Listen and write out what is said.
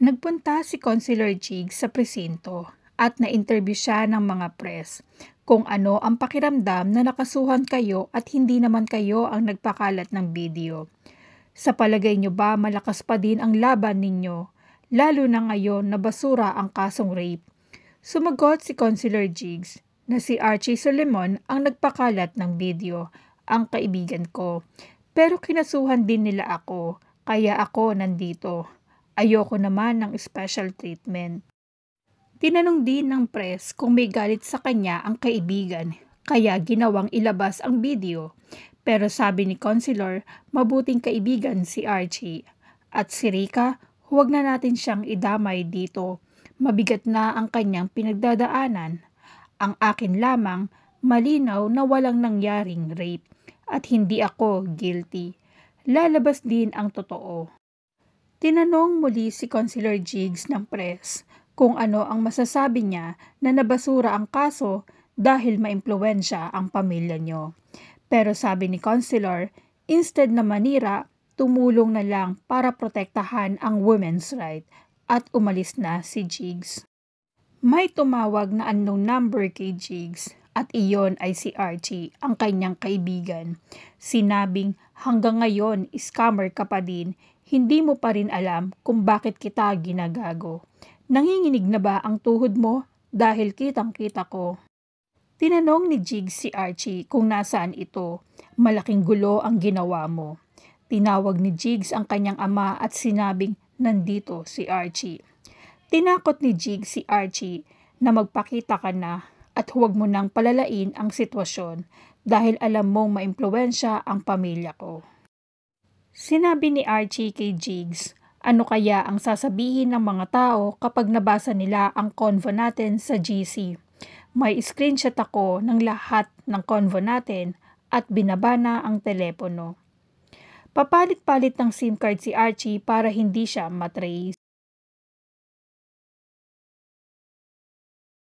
Nagpunta si Councilor Jig sa presinto at na-interview siya ng mga press kung ano ang pakiramdam na nakasuhan kayo at hindi naman kayo ang nagpakalat ng video. Sa palagay niyo ba malakas pa din ang laban ninyo, lalo na ngayon na basura ang kasong rape? Sumagot si Councilor Jigs na si Archie Solomon ang nagpakalat ng video, ang kaibigan ko. Pero kinasuhan din nila ako, kaya ako nandito. Ayoko naman ng special treatment. Tinanong din ng press kung may galit sa kanya ang kaibigan, kaya ginawang ilabas ang video. Pero sabi ni Consular, mabuting kaibigan si Archie. At si Rika, huwag na natin siyang idamay dito. Mabigat na ang kanyang pinagdadaanan. Ang akin lamang, malinaw na walang nangyaring rape at hindi ako guilty. Lalabas din ang totoo. Tinanong muli si Consular Jigs ng press kung ano ang masasabi niya na nabasura ang kaso dahil maimpluwensya ang pamilya niyo. Pero sabi ni Consular, instead na manira, tumulong na lang para protektahan ang women's right at umalis na si Jigs. May tumawag na unknown number kay Jigs at iyon ay si Archie, ang kanyang kaibigan. Sinabing hanggang ngayon, scammer ka pa din, hindi mo pa rin alam kung bakit kita ginagago. Nanginginig na ba ang tuhod mo dahil kitang-kita ko? Tinanong ni Jig si Archie kung nasaan ito. Malaking gulo ang ginawa mo. Tinawag ni Jigs ang kanyang ama at sinabing nandito si Archie. Tinakot ni Jig si Archie na magpakita ka na at huwag mo nang palalain ang sitwasyon dahil alam mong maimpluensya ang pamilya ko. Sinabi ni Archie kay Jigs, ano kaya ang sasabihin ng mga tao kapag nabasa nila ang convo natin sa GC? May screenshot ako ng lahat ng convo natin at binabana ang telepono. Papalit-palit ng SIM card si Archie para hindi siya matrace.